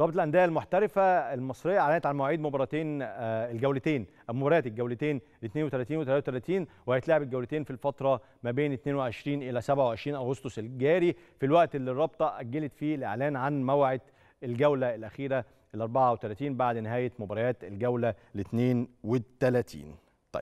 رابطة الأندية المحترفة المصرية أعلنت عن مواعيد مباراتين آه، الجولتين مباريات الجولتين 32 و 33 وهيتلعب الجولتين في الفترة ما بين 22 إلى 27 أغسطس الجاري في الوقت اللي الرابطة أجلت فيه الإعلان عن موعد الجولة الأخيرة ال 34 بعد نهاية مباريات الجولة ال 32